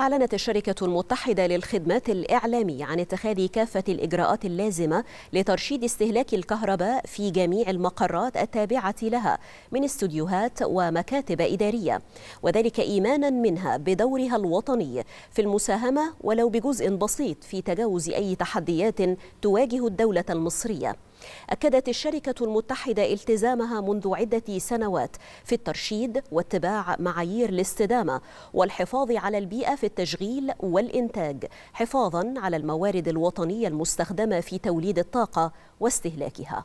أعلنت الشركة المتحدة للخدمات الإعلامية عن اتخاذ كافة الإجراءات اللازمة لترشيد استهلاك الكهرباء في جميع المقرات التابعة لها من استوديوهات ومكاتب إدارية وذلك إيمانا منها بدورها الوطني في المساهمة ولو بجزء بسيط في تجاوز أي تحديات تواجه الدولة المصرية أكدت الشركة المتحدة التزامها منذ عدة سنوات في الترشيد واتباع معايير الاستدامة والحفاظ على البيئة في التشغيل والإنتاج حفاظا على الموارد الوطنية المستخدمة في توليد الطاقة واستهلاكها